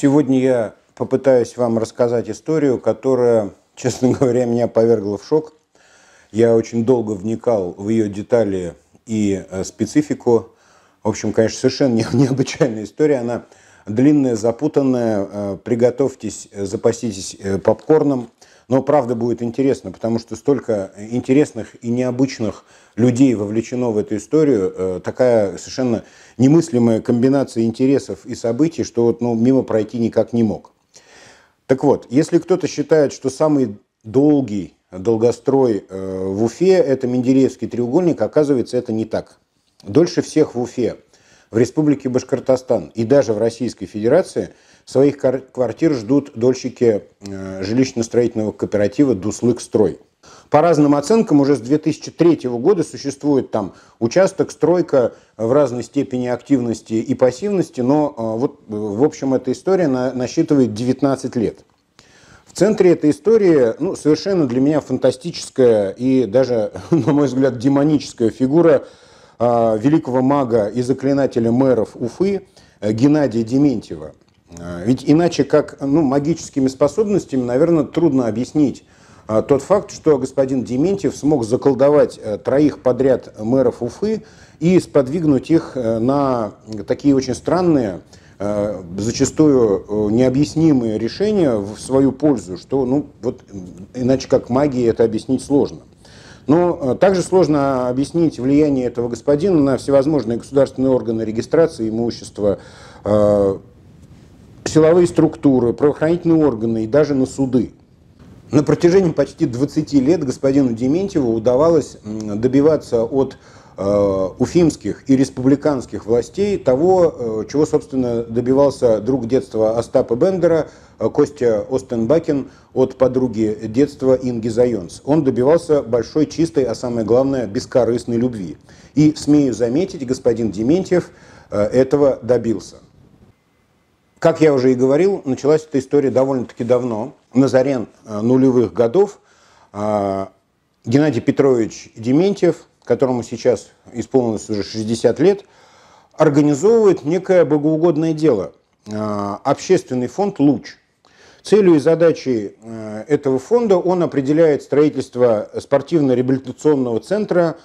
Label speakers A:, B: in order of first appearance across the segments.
A: Сегодня я попытаюсь вам рассказать историю, которая, честно говоря, меня повергла в шок. Я очень долго вникал в ее детали и э, специфику. В общем, конечно, совершенно необычайная история. Она длинная, запутанная. Э, приготовьтесь, э, запаситесь попкорном. Но правда будет интересно, потому что столько интересных и необычных людей вовлечено в эту историю, э, такая совершенно немыслимая комбинация интересов и событий, что вот, ну, мимо пройти никак не мог. Так вот, если кто-то считает, что самый долгий долгострой э, в Уфе – это Менделеевский треугольник, оказывается, это не так. Дольше всех в Уфе, в Республике Башкортостан и даже в Российской Федерации – Своих квартир ждут дольщики э, жилищно-строительного кооператива «Дуслык-строй». По разным оценкам, уже с 2003 года существует там участок, стройка в разной степени активности и пассивности, но э, вот, э, в общем, эта история насчитывает 19 лет. В центре этой истории ну, совершенно для меня фантастическая и даже, на мой взгляд, демоническая фигура великого мага и заклинателя мэров Уфы Геннадия Дементьева – а, ведь иначе как ну, магическими способностями, наверное, трудно объяснить а, тот факт, что господин Дементьев смог заколдовать э, троих подряд мэров Уфы и сподвигнуть их э, на такие очень странные, э, зачастую необъяснимые решения в свою пользу, что, ну, вот иначе как магии это объяснить сложно. Но также сложно объяснить влияние этого господина на всевозможные государственные органы регистрации имущества, силовые структуры, правоохранительные органы и даже на суды. На протяжении почти 20 лет господину Дементьеву удавалось добиваться от э, уфимских и республиканских властей того, э, чего, собственно, добивался друг детства Остапа Бендера э, Костя Остенбакин от подруги детства Инги Зайонс. Он добивался большой, чистой, а самое главное, бескорыстной любви. И, смею заметить, господин Дементьев этого добился. Как я уже и говорил, началась эта история довольно-таки давно. На заре э, нулевых годов э, Геннадий Петрович Дементьев, которому сейчас исполнилось уже 60 лет, организовывает некое богоугодное дело э, – общественный фонд «Луч». Целью и задачей этого фонда он определяет строительство спортивно-реабилитационного центра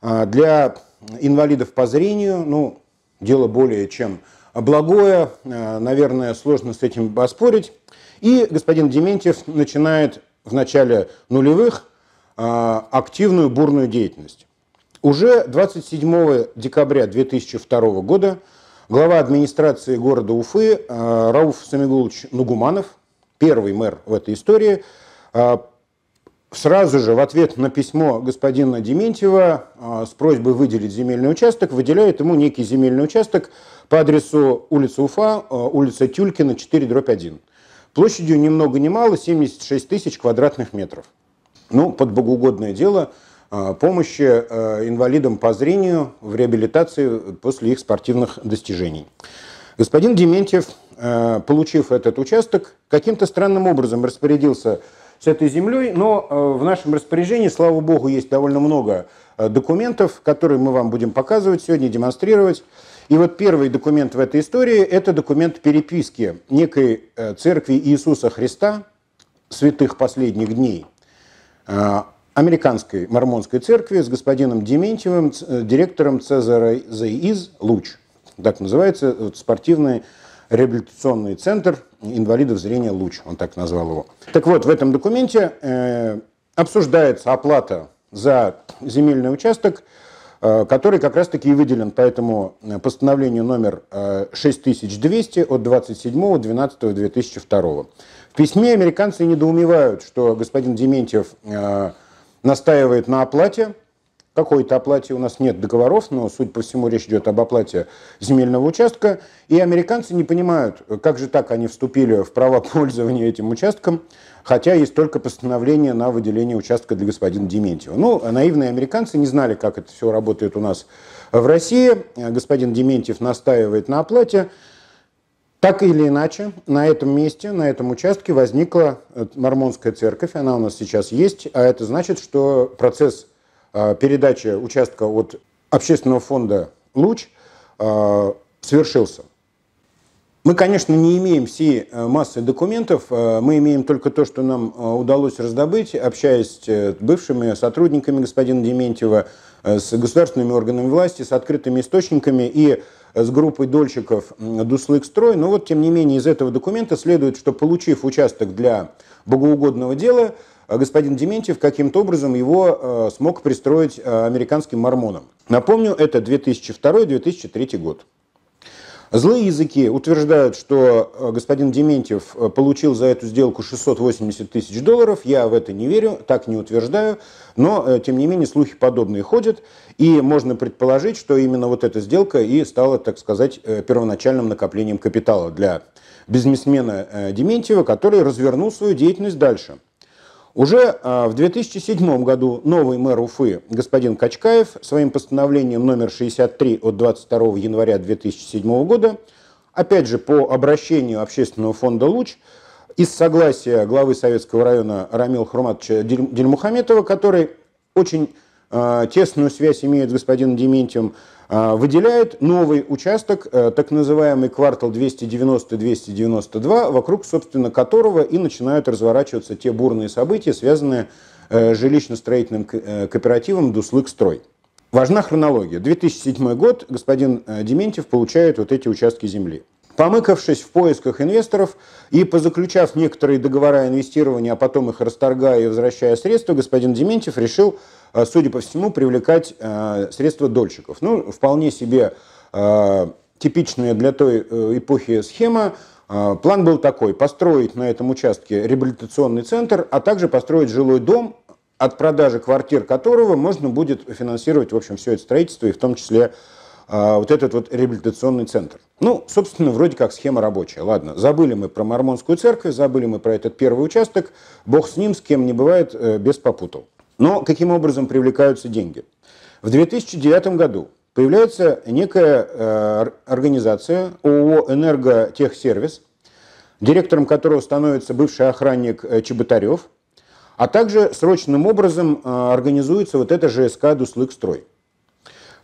A: для инвалидов по зрению, ну, дело более чем а благое, э, наверное, сложно с этим поспорить. И господин Дементьев начинает в начале нулевых э, активную бурную деятельность. Уже 27 декабря 2002 года глава администрации города Уфы э, Рауф Самигулович Нугуманов, первый мэр в этой истории, сразу же в ответ на письмо господина Дементьева с просьбой выделить земельный участок, выделяет ему некий земельный участок – по адресу улица Уфа, э, улица Тюлькина, 4, дробь 1. Площадью ни много ни мало, 76 тысяч квадратных метров. Ну, под богоугодное дело э, помощи э, инвалидам по зрению в реабилитации после их спортивных достижений. Господин Дементьев, получив этот участок, каким-то странным образом распорядился с этой землей, но в нашем распоряжении, слава богу, есть довольно много документов, которые мы вам будем показывать сегодня, демонстрировать. И вот первый документ в этой истории – это документ переписки некой э, церкви Иисуса Христа, святых последних дней, э, американской мормонской церкви с господином Дементьевым, э, директором Цезара Зейиз «Луч». Так называется вот, спортивный реабилитационный центр инвалидов зрения «Луч», он так назвал его. Так вот, в этом документе обсуждается оплата за земельный участок – Э, который как раз-таки и выделен по этому э, постановлению номер 6200 э, от 27.12.2002. В письме американцы недоумевают, что господин Дементьев настаивает на оплате какой-то оплате у нас нет договоров, но, судя по всему, речь идет об оплате земельного участка. И американцы не понимают, как же так они вступили в право пользования этим участком, хотя есть только постановление на выделение участка для господина Дементьева. Ну, а наивные американцы не знали, как это все работает у нас в России. Господин Дементьев настаивает на оплате. Так или иначе, на этом месте, на этом участке возникла э, Мормонская церковь, она у нас сейчас есть, а это значит, что процесс а, передача участка от общественного фонда «Луч» а, свершился. Мы, конечно, не имеем всей э, массы документов, э, мы имеем только то, что нам э, удалось раздобыть, общаясь с бывшими сотрудниками господина Дементьева, с государственными органами власти, с открытыми источниками и с группой дольщиков Дуслыкстрой. Но вот, тем не менее, из этого документа следует, что, получив участок для богоугодного дела, а господин Дементьев каким-то образом его э, смог пристроить э, американским мормонам. Напомню, это 2002-2003 год. Злые языки утверждают, что э, господин Дементьев получил за эту сделку 680 тысяч долларов. Я в это не верю, так не утверждаю. Но, тем не менее, слухи подобные ходят. И можно предположить, что именно вот эта сделка и стала, так сказать, первоначальным накоплением капитала для бизнесмена Дементьева, который развернул свою деятельность дальше. Уже а, в 2007 году новый мэр Уфы господин Качкаев своим постановлением номер 63 от 22 января 2007 года, опять же по обращению общественного фонда «Луч», из согласия главы Советского района Рамил Хурматовича Дельмухаметова, который очень а, тесную связь имеет с господином Дементьевым, а, выделяет новый участок, э, так называемый квартал 290-292, вокруг, собственно, которого и начинают разворачиваться те бурные события, связанные с э, жилищно-строительным э, кооперативом «Дуслыкстрой». Важна хронология. 2007 год, господин Дементьев получает вот эти участки земли. Помыкавшись в поисках инвесторов и позаключав некоторые договора инвестирования, а потом их расторгая и возвращая средства, господин Дементьев решил Э, судя по всему, привлекать э, средства дольщиков. Ну, вполне себе э, типичная для той эпохи схема. План был такой, построить на этом участке реабилитационный центр, а также построить жилой дом, от продажи квартир которого можно будет финансировать, в общем, все это строительство, и в том числе вот этот вот реабилитационный центр. Ну, собственно, вроде как схема рабочая. Ладно, забыли мы про Мормонскую церковь, забыли мы про этот первый участок. Бог с ним, с кем не бывает, без попутал. Но каким образом привлекаются деньги? В 2009 году появляется некая э, организация ООО «Энерготехсервис», директором которого становится бывший охранник э, Чеботарев, а также срочным образом э, организуется вот эта ЖСК «Дуслыкстрой».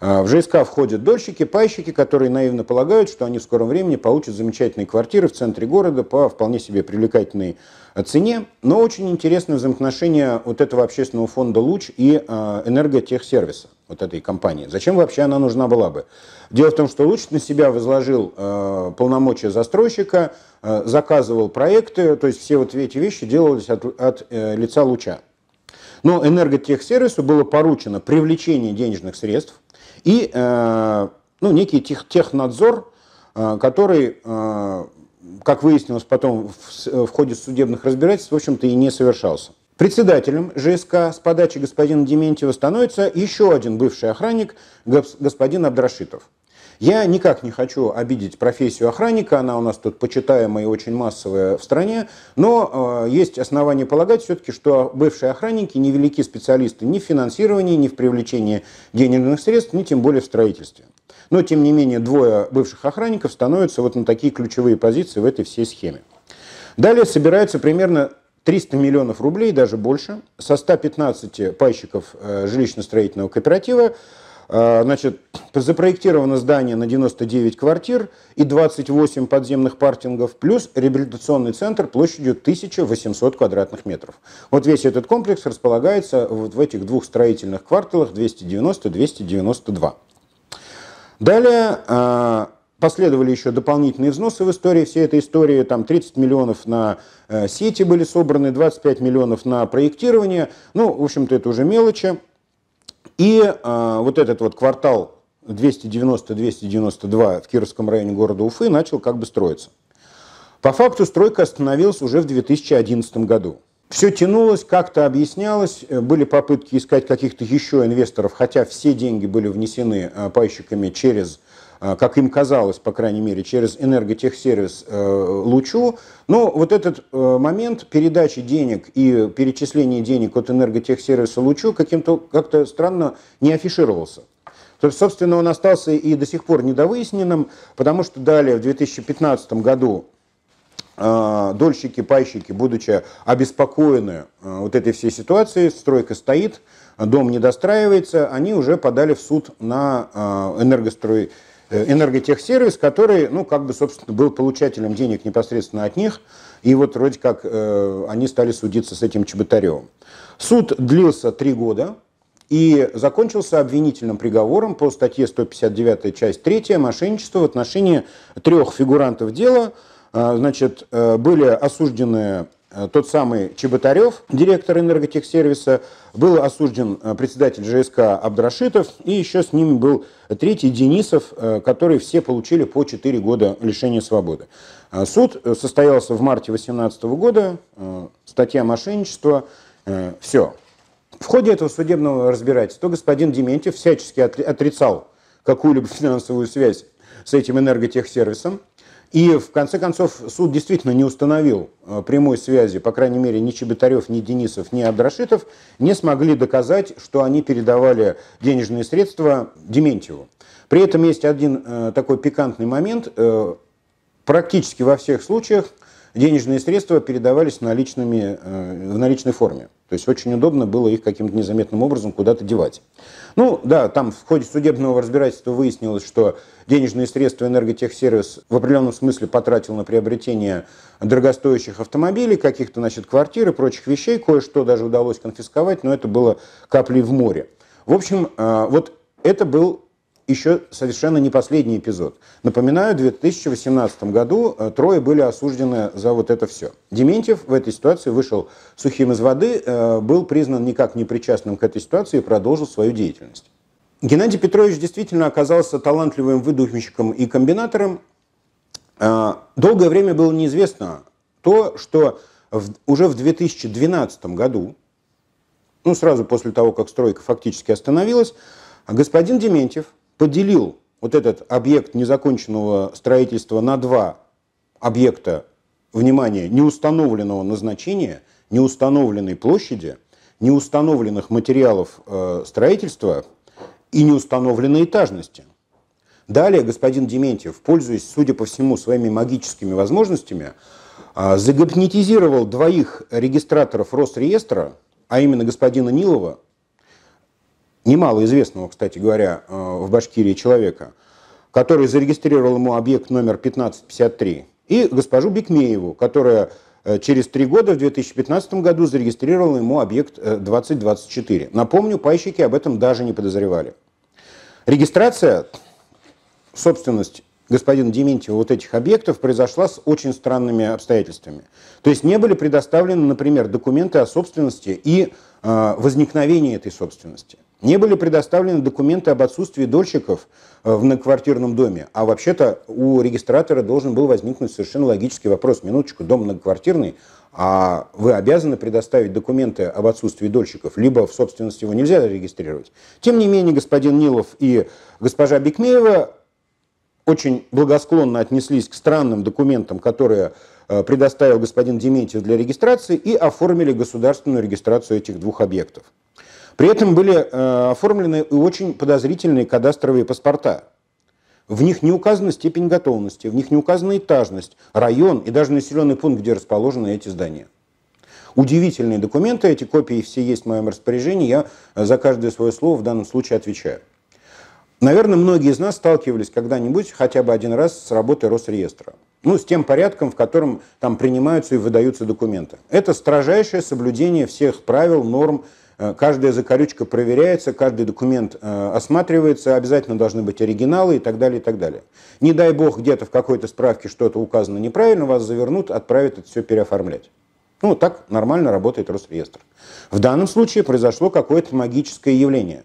A: А, в ЖСК входят дольщики, пайщики, которые наивно полагают, что они в скором времени получат замечательные квартиры в центре города по вполне себе привлекательной а, цене. Но очень интересно взаимоотношения вот этого общественного фонда «Луч» и а, энерготехсервиса, вот этой компании. Зачем вообще она нужна была бы? Дело в том, что «Луч» на себя возложил полномочия застройщика, заказывал проекты, то есть все вот эти вещи делались от, от э, лица «Луча». Но энерготехсервису было поручено привлечение денежных средств, и э, ну, некий тех, технадзор, э, который, э, как выяснилось потом в, в ходе судебных разбирательств, в общем-то и не совершался. Председателем ЖСК с подачи господина Дементьева становится еще один бывший охранник, господин Абдрашитов. Я никак не хочу обидеть профессию охранника, она у нас тут почитаемая и очень массовая в стране, но э, есть основания полагать все-таки, что бывшие охранники не невелики специалисты ни в финансировании, ни в привлечении денежных средств, ни тем более в строительстве. Но, тем не менее, двое бывших охранников становятся вот на такие ключевые позиции в этой всей схеме. Далее собирается примерно 300 миллионов рублей, даже больше, со 115 пайщиков э, жилищно-строительного кооператива Э, значит, запроектировано здание на 99 квартир и 28 подземных паркингов, плюс реабилитационный центр площадью 1800 квадратных метров. Вот весь этот комплекс располагается вот в этих двух строительных кварталах 290-292. Далее э, последовали еще дополнительные взносы в истории всей этой истории. Там 30 миллионов на э, сети были собраны, 25 миллионов на проектирование. Ну, в общем-то, это уже мелочи. И э, вот этот вот квартал 290-292 в Кировском районе города Уфы начал как бы строиться. По факту стройка остановилась уже в 2011 году. Все тянулось, как-то объяснялось, э, были попытки искать каких-то еще инвесторов, хотя все деньги были внесены э, пайщиками через а, как им казалось, по крайней мере, через энерготехсервис э, Лучу. Но вот этот э, момент передачи денег и перечисления денег от энерготехсервиса Лучу каким-то как-то странно не афишировался. То есть, собственно, он остался и до сих пор недовыясненным, потому что далее, в 2015 году, э, дольщики, пайщики, будучи обеспокоены вот этой всей ситуацией, стройка стоит, дом не достраивается, они уже подали в суд на энергострой Э, энерготехсервис, который, ну, как бы, собственно, был получателем денег непосредственно от них, и вот вроде как э, они стали судиться с этим Чеботаревым. Суд длился три года и закончился обвинительным приговором по статье 159, часть 3 «Мошенничество» в отношении трех фигурантов дела. Э, значит, э, были осуждены Э, тот самый Чеботарев, директор энерготехсервиса, был осужден э, председатель ЖСК Абдрашитов, и еще с ним был третий Денисов, э, который все получили по 4 года лишения свободы. Суд состоялся в марте 2018 года, статья мошенничества, все. В ходе этого судебного разбирательства господин Дементьев всячески отрицал какую-либо финансовую связь с этим энерготехсервисом, и в конце концов суд действительно не установил э, прямой связи, по крайней мере, ни Чеботарев, ни Денисов, ни Абдрашитов не смогли доказать, что они передавали денежные средства Дементьеву. При этом есть один э, такой пикантный момент. Э, практически во всех случаях денежные средства передавались наличными, э, в наличной форме. То есть очень удобно было их каким-то незаметным образом куда-то девать. Ну да, там в ходе судебного разбирательства выяснилось, что денежные средства энерготехсервис в определенном смысле потратил на приобретение дорогостоящих автомобилей, каких-то значит, квартир и прочих вещей. Кое-что даже удалось конфисковать, но это было каплей в море. В общем, э, вот это был еще совершенно не последний эпизод. Напоминаю, в 2018 году э, трое были осуждены за вот это все. Дементьев в этой ситуации вышел сухим из воды, э, был признан никак не причастным к этой ситуации и продолжил свою деятельность. Геннадий Петрович действительно оказался талантливым выдумщиком и комбинатором. Э, долгое время было неизвестно то, что уже в 2012 году, ну сразу после того, как стройка фактически остановилась, господин Дементьев поделил вот этот объект незаконченного строительства на два объекта, внимание, неустановленного назначения, неустановленной площади, неустановленных материалов э, строительства и неустановленной этажности. Далее господин Дементьев, пользуясь, судя по всему, своими магическими возможностями, а, загипнотизировал двоих регистраторов Росреестра, а именно господина Нилова немало известного, кстати говоря, э, в Башкирии человека, который зарегистрировал ему объект номер 1553, и госпожу Бекмееву, которая э, через три года в 2015 году зарегистрировала ему объект 2024. Э, Напомню, пайщики об этом даже не подозревали. Регистрация, собственность господина Дементьева вот этих объектов произошла с очень странными обстоятельствами. То есть не были предоставлены, например, документы о собственности и возникновении этой собственности. Не были предоставлены документы об отсутствии дольщиков э, в многоквартирном доме. А вообще-то у регистратора должен был возникнуть совершенно логический вопрос. Минуточку, дом многоквартирный, а вы обязаны предоставить документы об отсутствии дольщиков, либо в собственности его нельзя зарегистрировать. Тем не менее, господин Нилов и госпожа Бекмеева очень благосклонно отнеслись к странным документам, которые э, предоставил господин Дементьев для регистрации и оформили государственную регистрацию этих двух объектов. При этом были э, оформлены и очень подозрительные кадастровые паспорта. В них не указана степень готовности, в них не указана этажность, район и даже населенный пункт, где расположены эти здания. Удивительные документы, эти копии все есть в моем распоряжении, я э, за каждое свое слово в данном случае отвечаю. Наверное, многие из нас сталкивались когда-нибудь хотя бы один раз с работой Росреестра. Ну, с тем порядком, в котором там принимаются и выдаются документы. Это строжайшее соблюдение всех правил, норм, Э, каждая закорючка проверяется, каждый документ э, осматривается, обязательно должны быть оригиналы и так далее, и так далее. Не дай бог, где-то в какой-то справке что-то указано неправильно, вас завернут, отправят это все переоформлять. Ну, так нормально работает Росреестр. В данном случае произошло какое-то магическое явление.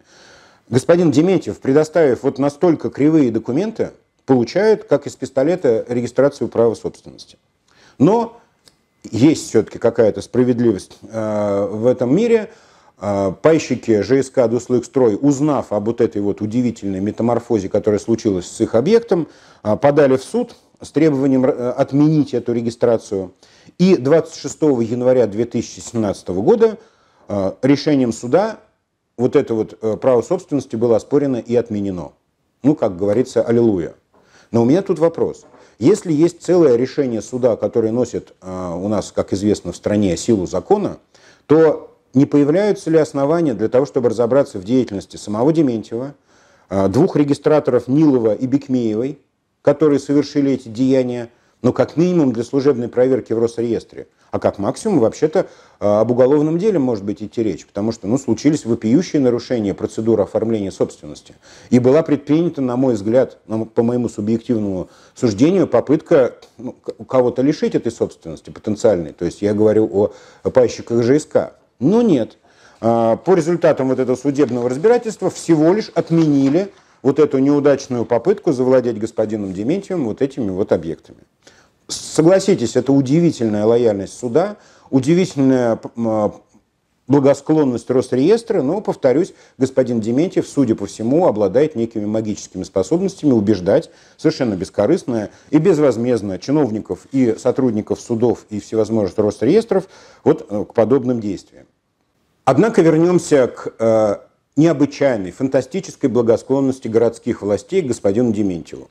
A: Господин Дементьев, предоставив вот настолько кривые документы, получает, как из пистолета, регистрацию права собственности. Но есть все-таки какая-то справедливость э, в этом мире – а, пайщики ЖСК «Дуслыкстрой», узнав об вот этой вот удивительной метаморфозе, которая случилась с их объектом, а, подали в суд с требованием э, отменить эту регистрацию. И 26 января 2017 года а, решением суда вот это вот э, право собственности было оспорено и отменено. Ну, как говорится, аллилуйя. Но у меня тут вопрос. Если есть целое решение суда, которое носит у нас, как известно, в стране силу закона, то не появляются ли основания для того, чтобы разобраться в деятельности самого Дементьева, а, двух регистраторов Нилова и Бекмеевой, которые совершили эти деяния, Но как минимум для служебной проверки в Росреестре, а как максимум, вообще-то, а, об уголовном деле может быть идти речь, потому что, ну, случились вопиющие нарушения процедуры оформления собственности. И была предпринята, на мой взгляд, по моему субъективному суждению, попытка ну, кого-то лишить этой собственности потенциальной. То есть я говорю о пайщиках ЖСК. Но нет. А, по результатам вот этого судебного разбирательства всего лишь отменили вот эту неудачную попытку завладеть господином Дементьевым вот этими вот объектами. Согласитесь, это удивительная лояльность суда, удивительная а, благосклонность Росреестра, но, повторюсь, господин Дементьев, судя по всему, обладает некими магическими способностями убеждать совершенно бескорыстно и безвозмездно чиновников и сотрудников судов и всевозможных Росреестров вот э, к подобным действиям. Однако вернемся к э, необычайной, фантастической благосклонности городских властей к господину Дементьеву.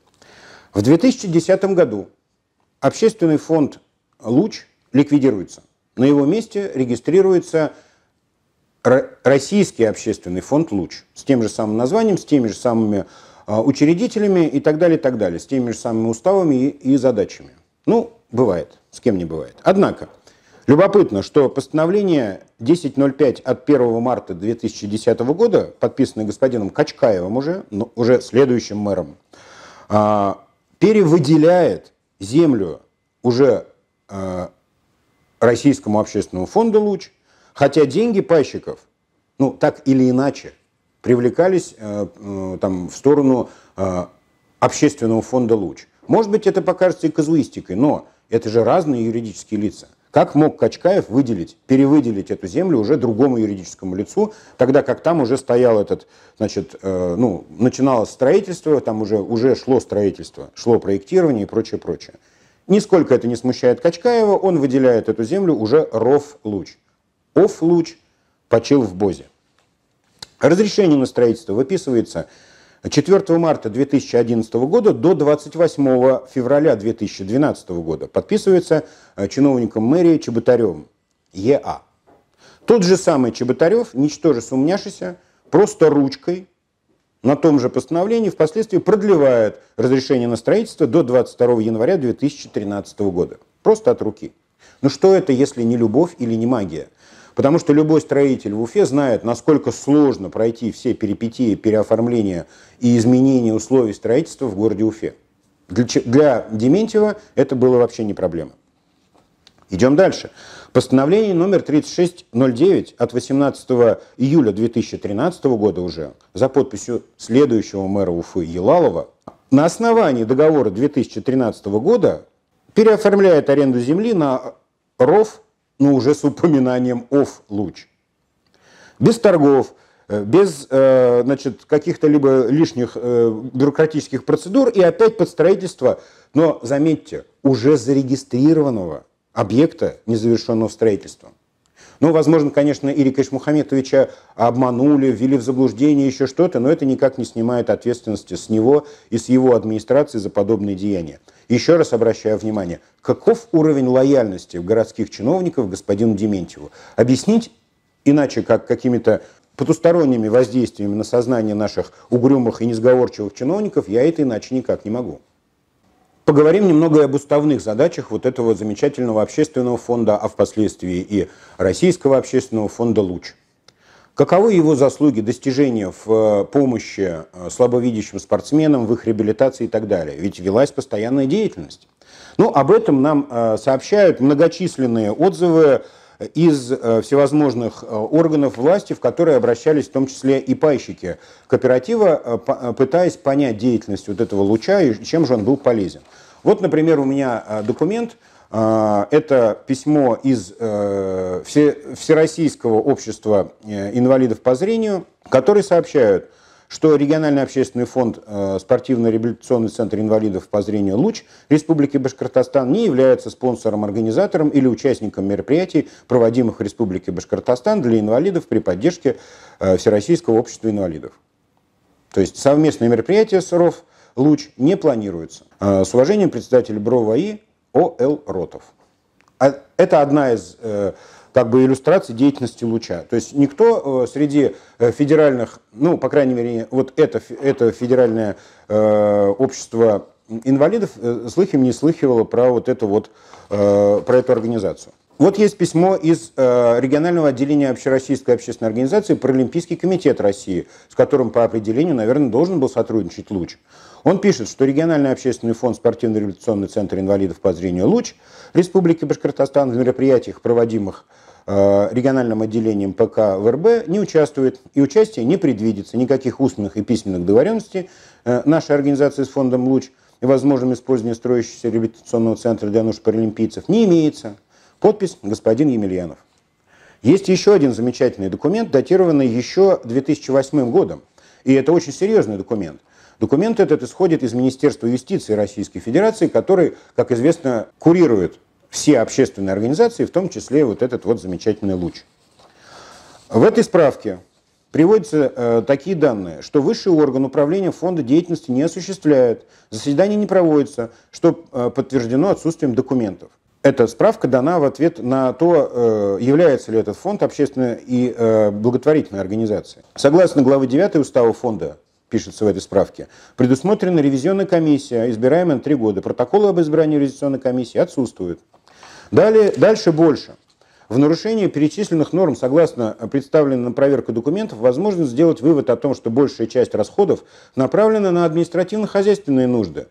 A: В 2010 году общественный фонд «Луч» ликвидируется. На его месте регистрируется Российский общественный фонд «Луч» с тем же самым названием, с теми же самыми а, учредителями и так далее, и так далее, с теми же самыми уставами и, и задачами. Ну, бывает, с кем не бывает. Однако, любопытно, что постановление 10.05 от 1 марта 2010 года, подписанное господином Качкаевым уже, ну, уже следующим мэром, а, перевыделяет землю уже а, Российскому общественному фонду «Луч» Хотя деньги пайщиков, ну, так или иначе, привлекались э, э, там, в сторону э, общественного фонда «Луч». Может быть, это покажется и казуистикой, но это же разные юридические лица. Как мог Качкаев выделить, перевыделить эту землю уже другому юридическому лицу, тогда как там уже стоял этот, значит, э, ну, начиналось строительство, там уже, уже шло строительство, шло проектирование и прочее, прочее. Нисколько это не смущает Качкаева, он выделяет эту землю уже ров луч. Офлуч почил в Бозе. Разрешение на строительство выписывается 4 марта 2011 года до 28 февраля 2012 года. Подписывается э, чиновником мэрии Чеботаревым, ЕА. Тот же самый Чеботарев, ничтоже сумняшися, просто ручкой на том же постановлении впоследствии продлевает разрешение на строительство до 22 января 2013 года. Просто от руки. Но ну что это, если не любовь или не магия? Потому что любой строитель в Уфе знает, насколько сложно пройти все перипетии, переоформления и изменения условий строительства в городе Уфе. Для, для Дементьева это было вообще не проблема. Идем дальше. Постановление номер 3609 от 18 июля 2013 года уже за подписью следующего мэра Уфы Елалова на основании договора 2013 года переоформляет аренду земли на РОВ но ну, уже с упоминанием «оф» луч. Без торгов, э, без э, значит, каких-то либо лишних э, бюрократических процедур и опять под строительство, но, заметьте, уже зарегистрированного объекта незавершенного строительства. Ну, возможно, конечно, Ирика Ишмухаметовича обманули, ввели в заблуждение, еще что-то, но это никак не снимает ответственности с него и с его администрации за подобные деяния. Еще раз обращаю внимание, каков уровень лояльности городских чиновников господину Дементьеву? Объяснить иначе, как какими-то потусторонними воздействиями на сознание наших угрюмых и несговорчивых чиновников, я это иначе никак не могу. Поговорим немного и об уставных задачах вот этого замечательного общественного фонда, а впоследствии и Российского общественного фонда «Луч». Каковы его заслуги, достижения в э, помощи э, слабовидящим спортсменам, в их реабилитации и так далее? Ведь велась постоянная деятельность. Ну, об этом нам э, сообщают многочисленные отзывы из э, всевозможных э, органов власти, в которые обращались в том числе и пайщики кооператива, э, пытаясь понять деятельность вот этого луча и чем же он был полезен. Вот, например, у меня документ, это письмо из Всероссийского общества инвалидов по зрению, которые сообщают, что региональный общественный фонд э, спортивно-реабилитационный центр инвалидов по зрению «Луч» Республики Башкортостан не является спонсором, организатором или участником мероприятий, проводимых в Республике Башкортостан для инвалидов при поддержке э, Всероссийского общества инвалидов. То есть совместное мероприятие с РОВ «Луч» не планируется. Э, с уважением, председатель БРОВАИ О.Л. Ротов. А это одна из как бы иллюстрации деятельности луча. То есть никто э, среди э, федеральных, ну, по крайней мере, вот это, это федеральное э, общество инвалидов слыхим не слыхивало про вот эту вот, про эту организацию. Вот есть письмо из э, регионального отделения Общероссийской общественной организации Про олимпийский комитет России, с которым по определению, наверное, должен был сотрудничать Луч. Он пишет, что региональный общественный фонд Спортивно-революционный центр инвалидов по зрению Луч Республики Башкортостан в мероприятиях, проводимых Э, региональным отделением ПК в РБ не участвует, и участия не предвидится, никаких устных и письменных договоренностей. Э, нашей организации с фондом «Луч» и возможным использованием строящегося реабилитационного центра для нужд паралимпийцев не имеется. Подпись господин Емельянов. Есть еще один замечательный документ, датированный еще 2008 годом. И это очень серьезный документ. Документ этот исходит из Министерства юстиции Российской Федерации, который, как известно, курирует все общественные организации, в том числе вот этот вот замечательный луч. В этой справке приводятся э, такие данные, что высший орган управления фонда деятельности не осуществляет, заседание не проводится, что э, подтверждено отсутствием документов. Эта справка дана в ответ на то, э, является ли этот фонд общественной и э, благотворительной организацией. Согласно главы 9 устава фонда, пишется в этой справке, предусмотрена ревизионная комиссия, избираемая на три года. Протоколы об избрании ревизионной комиссии отсутствуют. Далее, дальше больше. В нарушение перечисленных норм, согласно э, представленной на проверку документов, возможно сделать вывод о том, что большая часть расходов направлена на административно-хозяйственные нужды,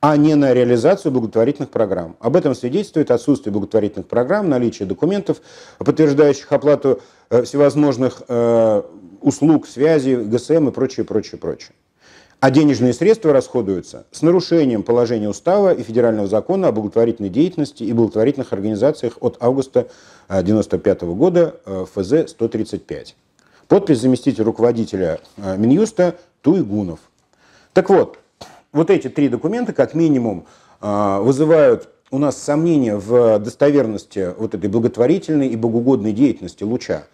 A: а не на реализацию благотворительных программ. Об этом свидетельствует отсутствие благотворительных программ, наличие документов, подтверждающих оплату э, всевозможных э, услуг, связи, ГСМ и прочее, прочее, прочее а денежные средства расходуются с нарушением положения устава и федерального закона о благотворительной деятельности и благотворительных организациях от августа 1995 э, года э, ФЗ 135. Подпись заместителя руководителя э, Минюста Туйгунов. Так вот, вот эти три документа как минимум вызывают у нас сомнения в достоверности вот этой благотворительной и богоугодной деятельности луча.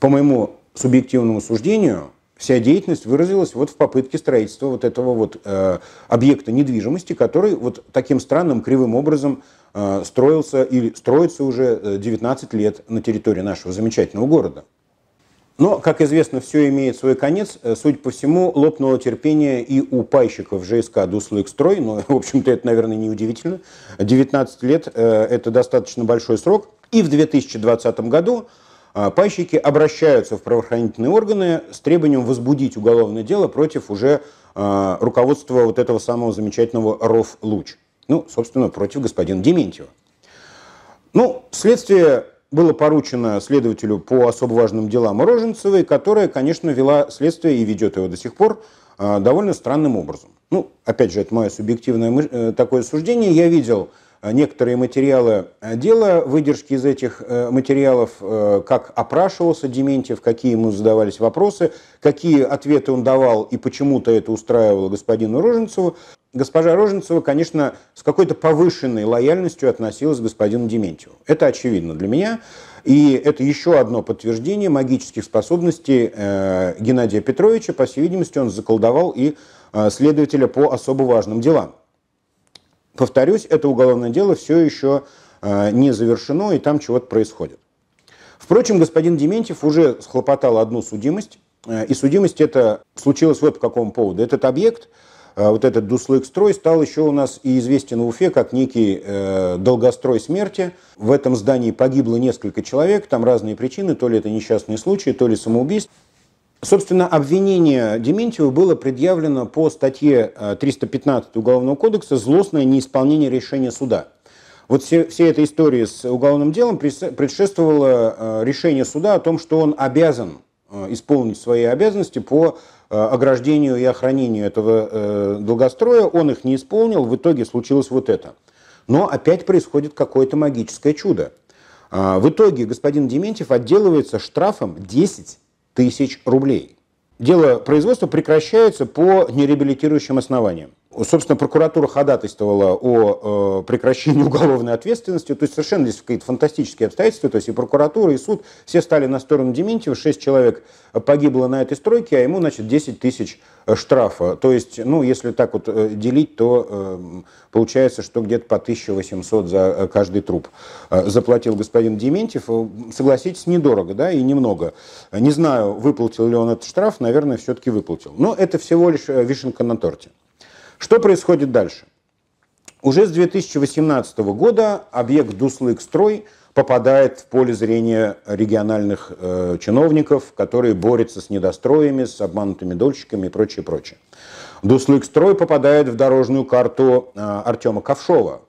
A: По моему субъективному суждению, Вся деятельность выразилась вот в попытке строительства вот этого вот э, объекта недвижимости, который вот таким странным кривым образом э, строился или строится уже 19 э, лет на территории нашего замечательного города. Но, как известно, все имеет свой конец. Э, судя по всему, лопнуло терпение и у пайщиков ЖСК ДУСЛЭКСТРОЙ, но, в общем-то, это, наверное, не удивительно. 19 лет э, это достаточно большой срок. И в 2020 году а пайщики обращаются в правоохранительные органы с требованием возбудить уголовное дело против уже а, руководства вот этого самого замечательного Ров Луч. Ну, собственно, против господина Дементьева. Ну, следствие было поручено следователю по особо важным делам Роженцевой, которая, конечно, вела следствие и ведет его до сих пор а, довольно странным образом. Ну, опять же, это мое субъективное э, такое суждение. Я видел Э, некоторые материалы э, дела, выдержки из этих э, материалов, как опрашивался Дементьев, какие ему задавались вопросы, какие ответы он давал и почему-то это устраивало господину Роженцеву. Госпожа Роженцева, конечно, с какой-то повышенной лояльностью относилась к господину Дементьеву. Это очевидно для меня. И это еще одно подтверждение магических способностей Геннадия Петровича. По всей видимости, он заколдовал и следователя по особо важным делам. Повторюсь, это уголовное дело все еще э, не завершено, и там чего-то происходит. Впрочем, господин Дементьев уже схлопотал одну судимость, э, и судимость это случилась вот по какому поводу. Этот объект, э, вот этот Дуслык-строй, стал еще у нас и известен в Уфе как некий долгострой смерти. В этом здании погибло несколько человек, там разные причины, то ли это несчастный случай, то ли самоубийство. Собственно, обвинение Дементьева было предъявлено по статье 315 э, Уголовного кодекса «Злостное неисполнение решения суда». Вот все, все этой истории с уголовным делом предшествовало э, решение суда о том, что он обязан э, исполнить свои обязанности по ограждению и охранению этого долгостроя. Он их не исполнил, в итоге случилось вот это. Но опять происходит какое-то магическое чудо. А, в итоге господин Дементьев отделывается штрафом 10 тысяч рублей. Дело производства прекращается по нереабилитирующим основаниям. Собственно, прокуратура ходатайствовала о э, прекращении уголовной ответственности. То есть совершенно здесь какие-то фантастические обстоятельства. То есть и прокуратура, и суд все стали на сторону Дементьева. Шесть человек э, погибло на этой стройке, а ему, значит, 10 тысяч э, штрафа. То есть, ну, если так вот делить, то получается, что где-то по 1800 за каждый труп заплатил господин Дементьев. Согласитесь, недорого, да, и немного. Не знаю, выплатил ли он этот штраф, наверное, все-таки выплатил. Но это всего лишь вишенка на торте. Что происходит дальше? Уже с 2018 года объект Дуслык-строй попадает в поле зрения региональных э, чиновников, которые борются с недостроями, с обманутыми дольщиками и прочее, прочее. Дуслык-строй попадает в дорожную карту э, Артема Ковшова,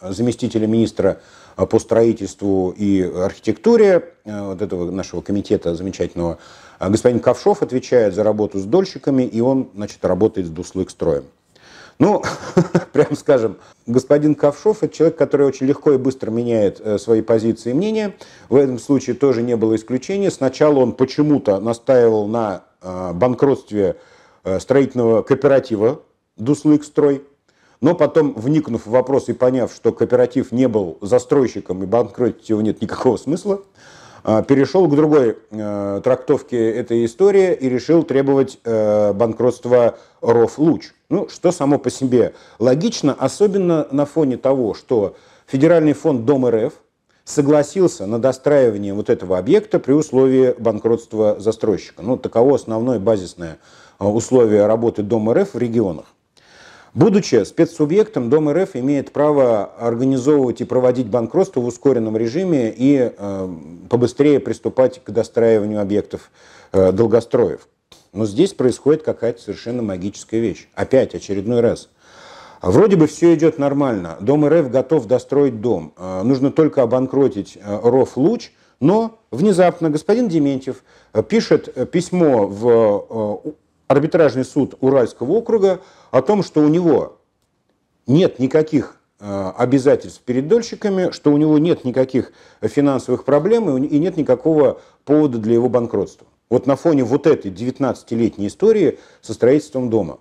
A: заместителя министра э, по строительству и архитектуре э, вот этого нашего комитета замечательного. А господин Ковшов отвечает за работу с дольщиками, и он, значит, работает с Дуслык-строем. Ну, прям скажем, господин Ковшов – это человек, который очень легко и быстро меняет э, свои позиции и мнения. В этом случае тоже не было исключения. Сначала он почему-то настаивал на э, банкротстве э, строительного кооператива «Дуслыкстрой», но потом, вникнув в вопрос и поняв, что кооператив не был застройщиком и банкротить его нет никакого смысла, перешел к другой трактовке этой истории и решил требовать банкротства «Рофлуч». Ну, что само по себе логично, особенно на фоне того, что Федеральный фонд Дом РФ согласился на достраивание вот этого объекта при условии банкротства застройщика. Ну, таково основное базисное а, условие работы Дом РФ в регионах. Будучи спецсубъектом, Дом РФ имеет право организовывать и проводить банкротство в ускоренном режиме и э, побыстрее приступать к достраиванию объектов э, долгостроев. Но здесь происходит какая-то совершенно магическая вещь. Опять очередной раз. Вроде бы все идет нормально. Дом РФ готов достроить дом. А, нужно только обанкротить а, РОФ-луч. Но внезапно господин Дементьев а, пишет э, письмо в э, арбитражный суд Уральского округа о том, что у него нет никаких обязательств перед дольщиками, что у него нет никаких э, финансовых проблем и нет никакого повода для его банкротства. Вот на фоне вот этой 19-летней истории со строительством дома.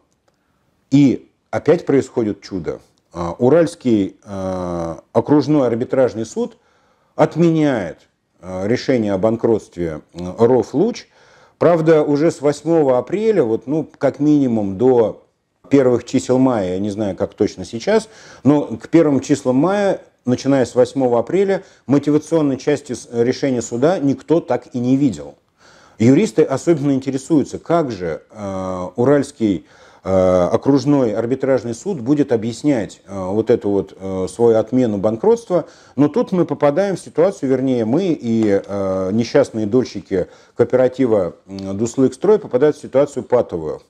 A: И опять происходит чудо. А, Уральский а, окружной арбитражный суд отменяет а, решение о банкротстве РОФ «Луч». Правда, уже с 8 апреля, вот, ну, как минимум до первых чисел мая, я не знаю, как точно сейчас, но к первым числам мая, начиная с 8 апреля, мотивационной части решения суда никто так и не видел – Юристы особенно интересуются, как же э, Уральский э, окружной арбитражный суд будет объяснять э, вот эту вот э, свою отмену банкротства. Но тут мы попадаем в ситуацию, вернее, мы и э, несчастные дольщики кооператива Дуслыкстрой попадают в ситуацию патовую.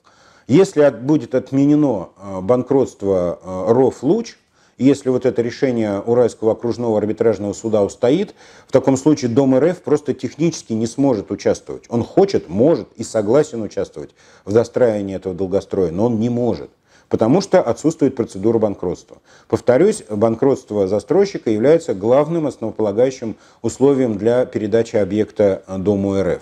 A: Если от, будет отменено э, банкротство э, РОФ-Луч, если вот это решение Уральского окружного арбитражного суда устоит, в таком случае Дом РФ просто технически не сможет участвовать. Он хочет, может и согласен участвовать в достраивании этого долгостроя, но он не может потому что отсутствует процедура банкротства. Повторюсь, банкротство застройщика является главным основополагающим условием для передачи объекта Дому РФ.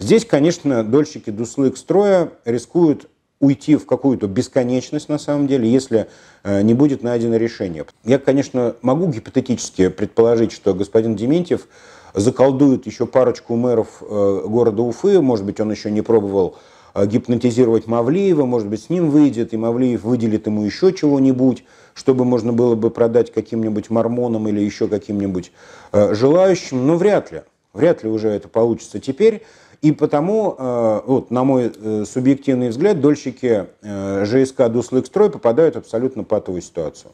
A: Здесь, конечно, дольщики Дуслык строя рискуют уйти в какую-то бесконечность, на самом деле, если э, не будет найдено решение. Я, конечно, могу гипотетически предположить, что господин Дементьев заколдует еще парочку мэров э, города Уфы, может быть, он еще не пробовал э, гипнотизировать Мавлиева, может быть, с ним выйдет, и Мавлиев выделит ему еще чего-нибудь, чтобы можно было бы продать каким-нибудь мормонам или еще каким-нибудь желающим, но вряд ли. Вряд ли уже это получится теперь. И потому, э, вот, на мой э, субъективный взгляд, дольщики э, ЖСК Дуслыкстрой попадают абсолютно патовую ситуацию.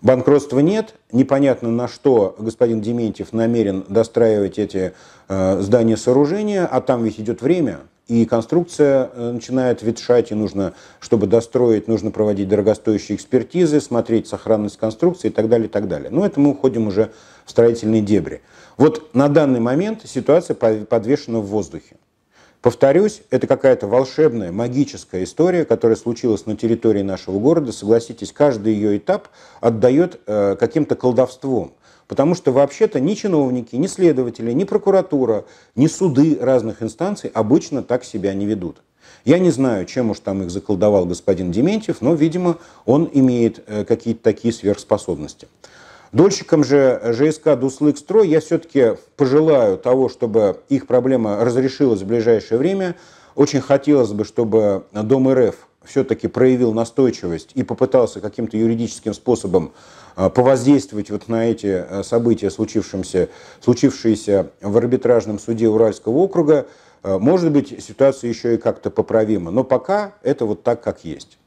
A: Банкротства нет, непонятно на что господин Дементьев намерен достраивать эти здания сооружения, а там ведь идет время, и конструкция начинает ветшать, и нужно, чтобы достроить, нужно проводить дорогостоящие экспертизы, смотреть сохранность конструкции и так далее, и так далее. Но ну, это мы уходим уже в строительные дебри. Вот на данный момент ситуация подвешена в воздухе. Повторюсь, это какая-то волшебная, магическая история, которая случилась на территории нашего города. Согласитесь, каждый ее этап отдает э, каким-то колдовством. Потому что вообще-то ни чиновники, ни следователи, ни прокуратура, ни суды разных инстанций обычно так себя не ведут. Я не знаю, чем уж там их заколдовал господин Дементьев, но, видимо, он имеет э, какие-то такие сверхспособности. Дольщикам же ЖСК «Дуслыкстрой» я все-таки пожелаю того, чтобы их проблема разрешилась в ближайшее время. Очень хотелось бы, чтобы Дом РФ все-таки проявил настойчивость и попытался каким-то юридическим способом а, повоздействовать вот на эти а, события, случившиеся, случившиеся в арбитражном суде Уральского округа. А, может быть, ситуация еще и как-то поправима, но пока это вот так, как есть.